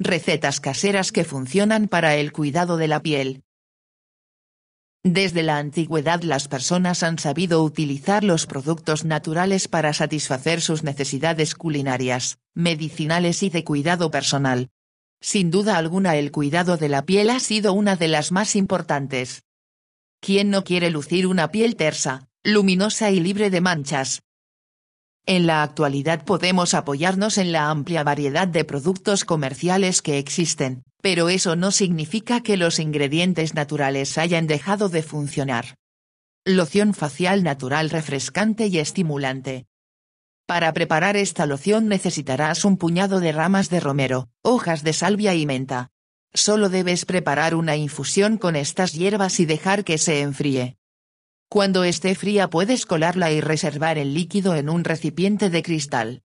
Recetas caseras que funcionan para el cuidado de la piel. Desde la antigüedad las personas han sabido utilizar los productos naturales para satisfacer sus necesidades culinarias, medicinales y de cuidado personal. Sin duda alguna el cuidado de la piel ha sido una de las más importantes. ¿Quién no quiere lucir una piel tersa, luminosa y libre de manchas, en la actualidad podemos apoyarnos en la amplia variedad de productos comerciales que existen, pero eso no significa que los ingredientes naturales hayan dejado de funcionar. Loción facial natural refrescante y estimulante. Para preparar esta loción necesitarás un puñado de ramas de romero, hojas de salvia y menta. Solo debes preparar una infusión con estas hierbas y dejar que se enfríe. Cuando esté fría puedes colarla y reservar el líquido en un recipiente de cristal.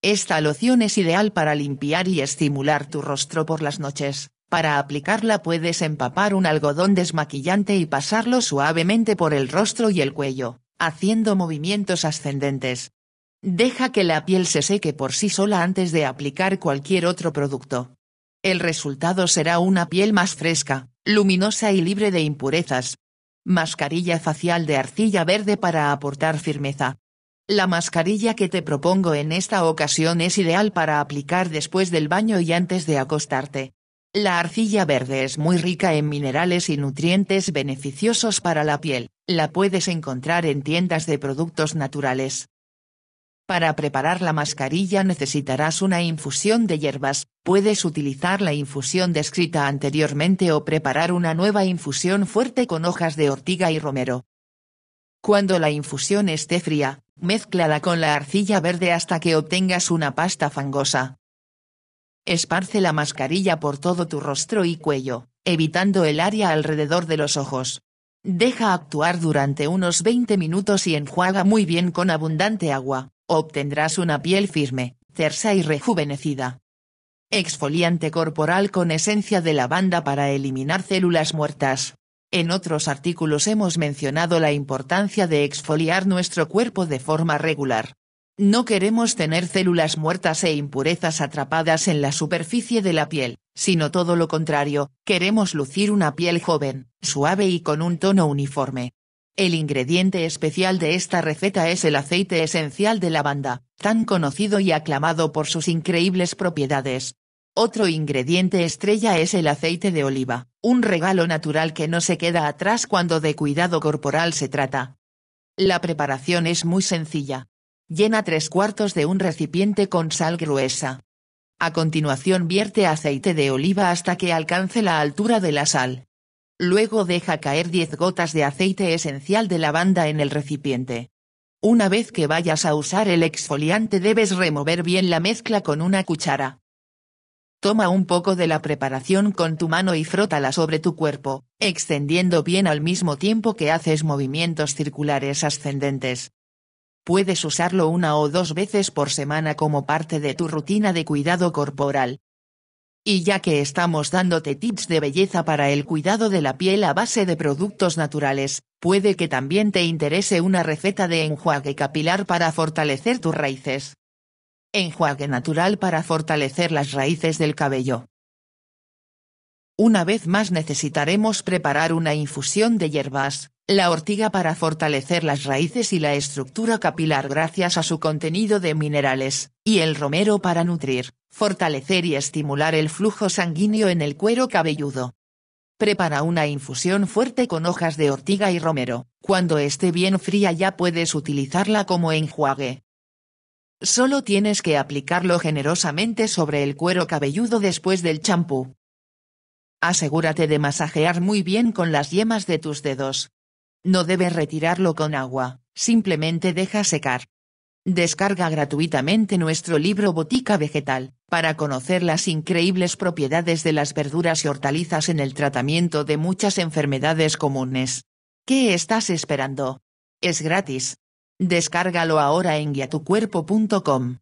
Esta loción es ideal para limpiar y estimular tu rostro por las noches. Para aplicarla puedes empapar un algodón desmaquillante y pasarlo suavemente por el rostro y el cuello, haciendo movimientos ascendentes. Deja que la piel se seque por sí sola antes de aplicar cualquier otro producto. El resultado será una piel más fresca, luminosa y libre de impurezas, Mascarilla facial de arcilla verde para aportar firmeza. La mascarilla que te propongo en esta ocasión es ideal para aplicar después del baño y antes de acostarte. La arcilla verde es muy rica en minerales y nutrientes beneficiosos para la piel, la puedes encontrar en tiendas de productos naturales. Para preparar la mascarilla necesitarás una infusión de hierbas, puedes utilizar la infusión descrita anteriormente o preparar una nueva infusión fuerte con hojas de ortiga y romero. Cuando la infusión esté fría, mézclala con la arcilla verde hasta que obtengas una pasta fangosa. Esparce la mascarilla por todo tu rostro y cuello, evitando el área alrededor de los ojos. Deja actuar durante unos 20 minutos y enjuaga muy bien con abundante agua. Obtendrás una piel firme, tersa y rejuvenecida. Exfoliante corporal con esencia de lavanda para eliminar células muertas. En otros artículos hemos mencionado la importancia de exfoliar nuestro cuerpo de forma regular. No queremos tener células muertas e impurezas atrapadas en la superficie de la piel, sino todo lo contrario, queremos lucir una piel joven, suave y con un tono uniforme. El ingrediente especial de esta receta es el aceite esencial de lavanda, tan conocido y aclamado por sus increíbles propiedades. Otro ingrediente estrella es el aceite de oliva, un regalo natural que no se queda atrás cuando de cuidado corporal se trata. La preparación es muy sencilla. Llena tres cuartos de un recipiente con sal gruesa. A continuación vierte aceite de oliva hasta que alcance la altura de la sal. Luego deja caer 10 gotas de aceite esencial de lavanda en el recipiente. Una vez que vayas a usar el exfoliante debes remover bien la mezcla con una cuchara. Toma un poco de la preparación con tu mano y frótala sobre tu cuerpo, extendiendo bien al mismo tiempo que haces movimientos circulares ascendentes. Puedes usarlo una o dos veces por semana como parte de tu rutina de cuidado corporal. Y ya que estamos dándote tips de belleza para el cuidado de la piel a base de productos naturales, puede que también te interese una receta de enjuague capilar para fortalecer tus raíces. Enjuague natural para fortalecer las raíces del cabello. Una vez más necesitaremos preparar una infusión de hierbas, la ortiga para fortalecer las raíces y la estructura capilar gracias a su contenido de minerales, y el romero para nutrir fortalecer y estimular el flujo sanguíneo en el cuero cabelludo. Prepara una infusión fuerte con hojas de ortiga y romero, cuando esté bien fría ya puedes utilizarla como enjuague. Solo tienes que aplicarlo generosamente sobre el cuero cabelludo después del champú. Asegúrate de masajear muy bien con las yemas de tus dedos. No debes retirarlo con agua, simplemente deja secar. Descarga gratuitamente nuestro libro Botica Vegetal, para conocer las increíbles propiedades de las verduras y hortalizas en el tratamiento de muchas enfermedades comunes. ¿Qué estás esperando? Es gratis. Descárgalo ahora en guiatucuerpo.com.